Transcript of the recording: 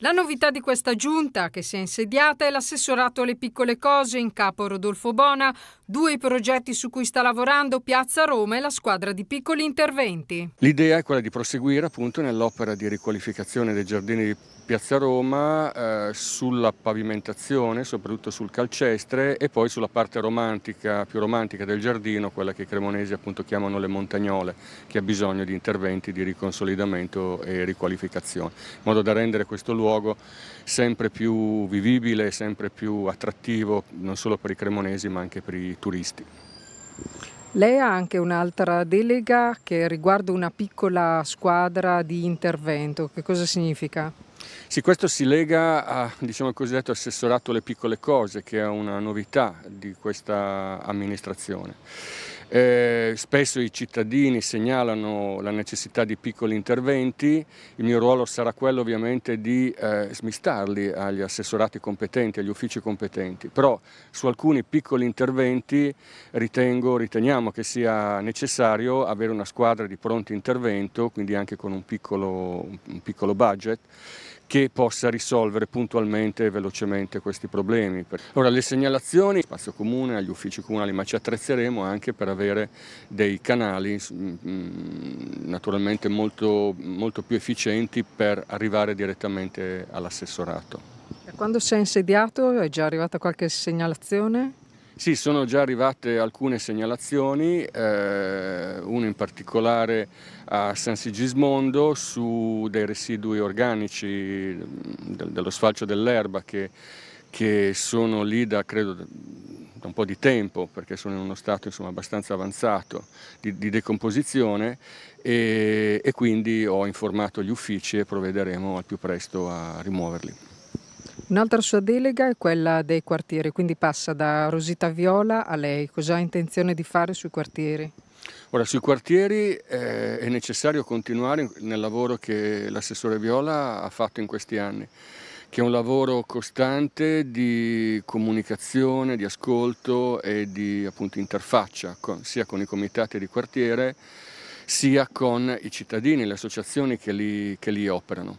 La novità di questa giunta che si è insediata è l'assessorato alle piccole cose in capo Rodolfo Bona, due i progetti su cui sta lavorando Piazza Roma e la squadra di piccoli interventi. L'idea è quella di proseguire appunto nell'opera di riqualificazione dei giardini di Piazza Roma eh, sulla pavimentazione, soprattutto sul calcestre e poi sulla parte romantica, più romantica del giardino, quella che i cremonesi appunto chiamano le montagnole, che ha bisogno di interventi di riconsolidamento e riqualificazione, in modo da rendere questo luogo luogo sempre più vivibile, sempre più attrattivo non solo per i cremonesi ma anche per i turisti. Lei ha anche un'altra delega che riguarda una piccola squadra di intervento. Che cosa significa? Sì, questo si lega al diciamo cosiddetto assessorato alle piccole cose, che è una novità di questa amministrazione. Eh, spesso i cittadini segnalano la necessità di piccoli interventi, il mio ruolo sarà quello ovviamente di eh, smistarli agli assessorati competenti, agli uffici competenti, però su alcuni piccoli interventi ritengo, riteniamo che sia necessario avere una squadra di pronto intervento, quindi anche con un piccolo, un piccolo budget, che possa risolvere puntualmente e velocemente questi problemi. Ora le segnalazioni, spazio comune, agli uffici comunali, ma ci attrezzeremo anche per avere dei canali mm, mm, naturalmente molto, molto più efficienti per arrivare direttamente all'assessorato. Quando si è insediato è già arrivata qualche segnalazione? Sì, sono già arrivate alcune segnalazioni, eh, uno in particolare a San Sigismondo su dei residui organici mm, de dello sfalcio dell'erba che, che, sono lì da, credo, da un po' di tempo perché sono in uno stato insomma, abbastanza avanzato di, di decomposizione e, e quindi ho informato gli uffici e provvederemo al più presto a rimuoverli. Un'altra sua delega è quella dei quartieri, quindi passa da Rosita Viola a lei. Cosa ha intenzione di fare sui quartieri? Ora, sui quartieri eh, è necessario continuare nel lavoro che l'assessore Viola ha fatto in questi anni, che è un lavoro costante di comunicazione, di ascolto e di appunto, interfaccia con, sia con i comitati di quartiere sia con i cittadini, le associazioni che li, che li operano.